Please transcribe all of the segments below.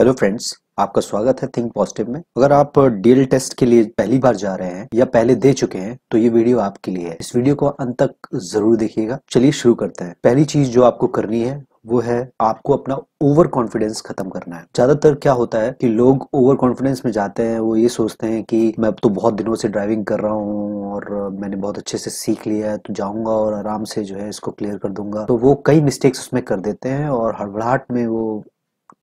hello friends आपका स्वागत है थिंक पॉजिटिव में अगर आप डीएल टेस्ट के लिए पहली बार जा रहे हैं या पहले दे चुके हैं तो ये वीडियो आपके लिए है इस वीडियो को अंत तक जरूर देखिएगा चलिए शुरू करते हैं पहली चीज जो आपको करनी है वो है आपको अपना ओवर कॉन्फिडेंस खत्म करना है ज्यादातर क्या होता है कि लोग ओवर कॉन्फिडेंस में जाते हैं वो ये सोचते हैं कि मैं अब तो बहुत दिनों से ड्राइविंग कर रहा हूँ और मैंने बहुत अच्छे से सीख लिया है तो जाऊंगा और आराम से जो है इसको क्लियर कर दूंगा तो वो कई मिस्टेक्स उसमें कर देते हैं और हड़बड़ाहट में वो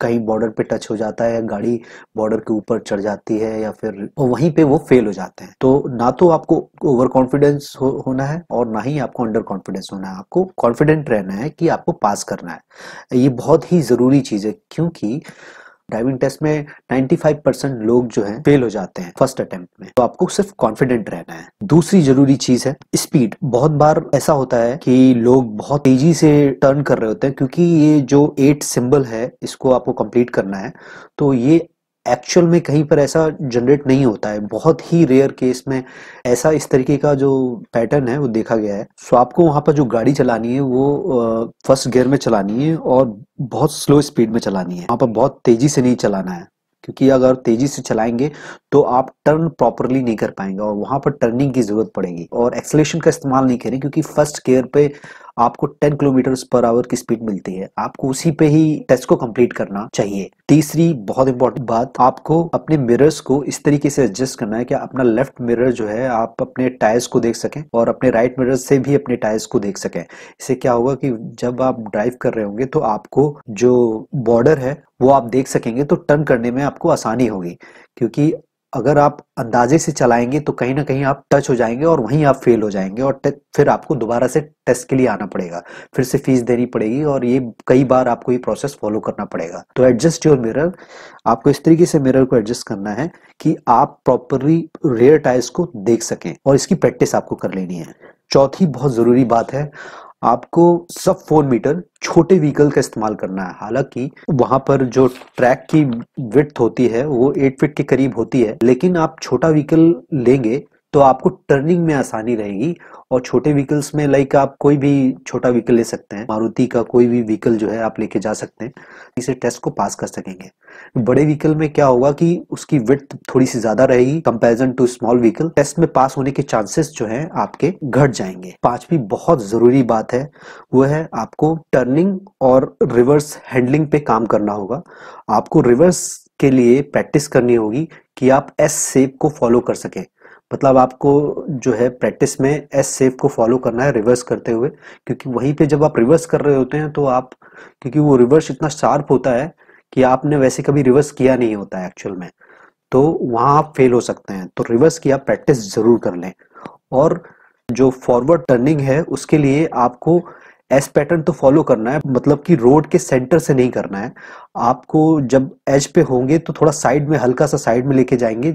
कहीं बॉर्डर पे टच हो जाता है गाड़ी बॉर्डर के ऊपर चढ़ जाती है या फिर वहीं पे वो फेल हो जाते हैं तो ना तो आपको ओवर कॉन्फिडेंस हो, होना है और ना ही आपको अंडर कॉन्फिडेंस होना है आपको कॉन्फिडेंट रहना है कि आपको पास करना है ये बहुत ही ज़रूरी चीज़ है क्योंकि ड्राइविंग टेस्ट में 95 परसेंट लोग जो है फेल हो जाते हैं फर्स्ट अटेम्प्ट में तो आपको सिर्फ कॉन्फिडेंट रहना है दूसरी जरूरी चीज है स्पीड बहुत बार ऐसा होता है कि लोग बहुत तेजी से टर्न कर रहे होते हैं क्योंकि ये जो एट सिंबल है इसको आपको कंप्लीट करना है तो ये एक्चुअल में कहीं पर ऐसा जनरेट नहीं होता है बहुत ही रेयर केस में ऐसा इस तरीके का जो पैटर्न है वो देखा गया है सो आपको वहां पर जो गाड़ी चलानी है वो फर्स्ट गियर में चलानी है और बहुत स्लो स्पीड में चलानी है वहां पर बहुत तेजी से नहीं चलाना है क्योंकि अगर तेजी से चलाएंगे तो आप टर्न प्रॉपरली नहीं कर पाएंगे और वहां पर टर्निंग की जरूरत पड़ेगी और एक्सलेशन का इस्तेमाल नहीं करें क्योंकि फर्स्ट गेयर पे आपको 10 किलोमीटर पर आवर की स्पीड मिलती है आपको उसी पे ही टेस्ट को कंप्लीट करना चाहिए तीसरी बहुत इंपॉर्टेंट बात आपको अपने मिरर्स को इस तरीके से एडजस्ट करना है कि अपना लेफ्ट मिरर जो है आप अपने टायर्स को देख सकें और अपने राइट मिरर से भी अपने टायर्स को देख सकें इससे क्या होगा कि जब आप ड्राइव कर रहे होंगे तो आपको जो बॉर्डर है वो आप देख सकेंगे तो टर्न करने में आपको आसानी होगी क्योंकि अगर आप अंदाजे से चलाएंगे तो कहीं ना कहीं आप टच हो जाएंगे और वहीं आप फेल हो जाएंगे और फिर आपको दोबारा से टेस्ट के लिए आना पड़ेगा फिर से फीस देनी पड़ेगी और ये कई बार आपको ये प्रोसेस फॉलो करना पड़ेगा तो एडजस्ट योर मिरर आपको इस तरीके से मिरर को एडजस्ट करना है कि आप प्रॉपरली रेयर टायर्स को देख सकें और इसकी प्रैक्टिस आपको कर लेनी है चौथी बहुत ज़रूरी बात है आपको सब फोर मीटर छोटे व्हीकल का इस्तेमाल करना है हालांकि वहां पर जो ट्रैक की विथ होती है वो एट फीट के करीब होती है लेकिन आप छोटा व्हीकल लेंगे तो आपको टर्निंग में आसानी रहेगी और छोटे व्हीकल्स में लाइक आप कोई भी छोटा व्हीकल ले सकते हैं मारुति का कोई भी व्हीकल जो है आप लेके जा सकते हैं इसे टेस्ट को पास कर सकेंगे बड़े व्हीकल में क्या होगा कि उसकी विथ थोड़ी सी ज्यादा रहेगी comparison to small vehicle test में पास होने के चांसेस जो है आपके घट जाएंगे पांचवी बहुत जरूरी बात है वो है आपको टर्निंग और रिवर्स हैंडलिंग पे काम करना होगा आपको रिवर्स के लिए प्रैक्टिस करनी होगी कि आप एस सेप को फॉलो कर सकें मतलब आपको जो है प्रैक्टिस में एस सेफ को फॉलो करना है रिवर्स करते हुए क्योंकि वहीं पे जब आप रिवर्स कर रहे होते हैं तो आप क्योंकि वो रिवर्स इतना शार्प होता है कि आपने वैसे कभी रिवर्स किया नहीं होता है एक्चुअल में तो वहां आप फेल हो सकते हैं तो रिवर्स की आप प्रैक्टिस जरूर कर लें और जो फॉरवर्ड टर्निंग है उसके लिए आपको एस पैटर्न तो फॉलो करना है मतलब कि रोड के सेंटर से नहीं करना है आपको जब एज पे होंगे तो थोड़ा साइड में हल्का सा साइड में लेके जाएंगे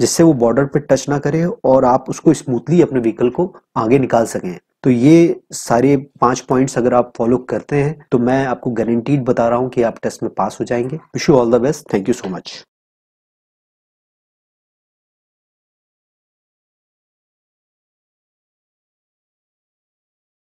जिससे वो बॉर्डर पे टच ना करे और आप उसको स्मूथली अपने व्हीकल को आगे निकाल सकें तो ये सारे पांच पॉइंट्स अगर आप फॉलो करते हैं तो मैं आपको गारंटीड बता रहा हूँ कि आप टेस्ट में पास हो जाएंगे wish you all the best thank you so much